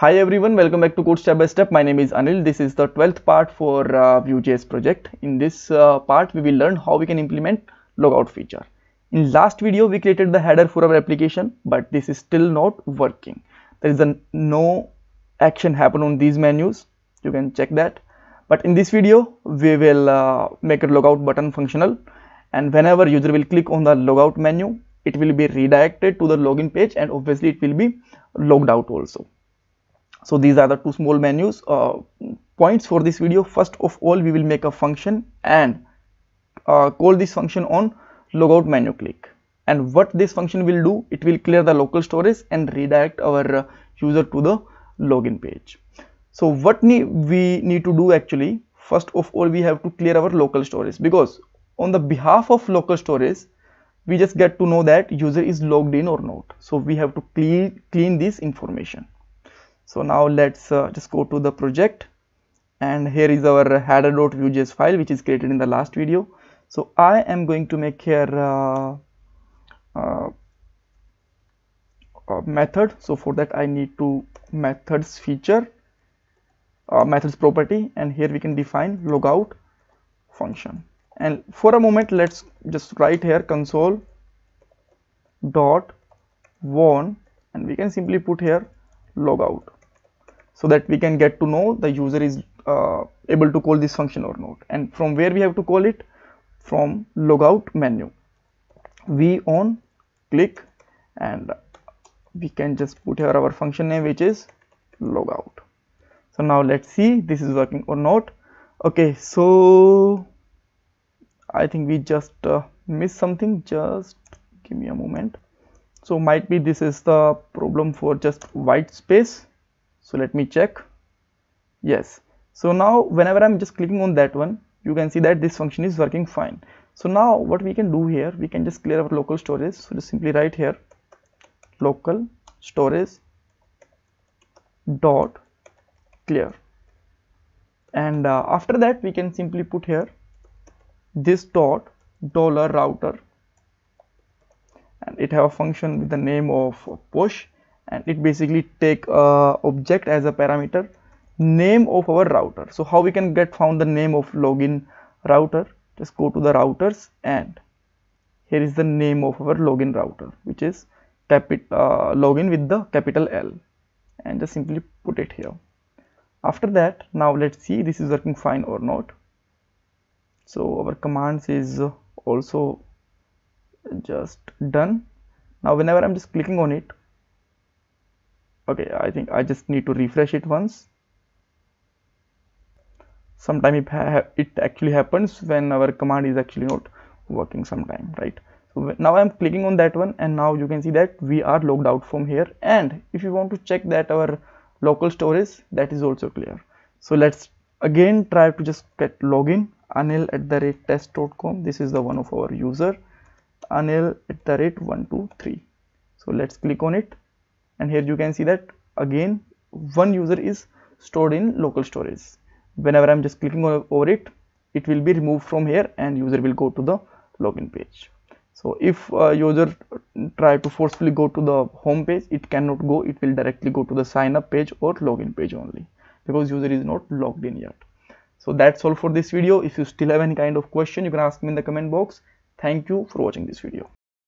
Hi everyone, welcome back to Code Step by Step. My name is Anil. This is the 12th part for uh, Vue.js project. In this uh, part, we will learn how we can implement logout feature. In last video, we created the header for our application, but this is still not working. There is a no action happen on these menus. You can check that. But in this video, we will uh, make a logout button functional. And whenever user will click on the logout menu, it will be redirected to the login page and obviously it will be logged out also so these are the two small menus uh, points for this video first of all we will make a function and uh, call this function on logout menu click and what this function will do it will clear the local storage and redirect our uh, user to the login page so what ne we need to do actually first of all we have to clear our local storage because on the behalf of local storage we just get to know that user is logged in or not so we have to clean clean this information so now let's uh, just go to the project and here is our header.vue.js file which is created in the last video so i am going to make here uh, uh, method so for that I need to methods feature uh, methods property and here we can define logout function and for a moment let's just write here console dot warn and we can simply put here logout so that we can get to know the user is uh, able to call this function or not and from where we have to call it from logout menu we on click and we can just put here our function name which is logout so now let's see this is working or not okay so i think we just uh, missed something just give me a moment so might be this is the problem for just white space so let me check yes so now whenever i'm just clicking on that one you can see that this function is working fine so now what we can do here we can just clear our local storage so just simply write here local storage dot clear and uh, after that we can simply put here this dot dollar router and it have a function with the name of push and it basically take a object as a parameter name of our router so how we can get found the name of login router just go to the routers and here is the name of our login router which is uh, login with the capital L and just simply put it here after that now let's see this is working fine or not so our commands is also just done now whenever I'm just clicking on it okay I think I just need to refresh it once sometime it, it actually happens when our command is actually not working sometime right so now I'm clicking on that one and now you can see that we are logged out from here and if you want to check that our local storage that is also clear so let's again try to just get login anil at the rate test.com this is the one of our user anil at the rate 123 so let's click on it and here you can see that again one user is stored in local storage whenever i'm just clicking over it it will be removed from here and user will go to the login page so if user try to forcefully go to the home page it cannot go it will directly go to the sign up page or login page only because user is not logged in yet so that's all for this video if you still have any kind of question you can ask me in the comment box thank you for watching this video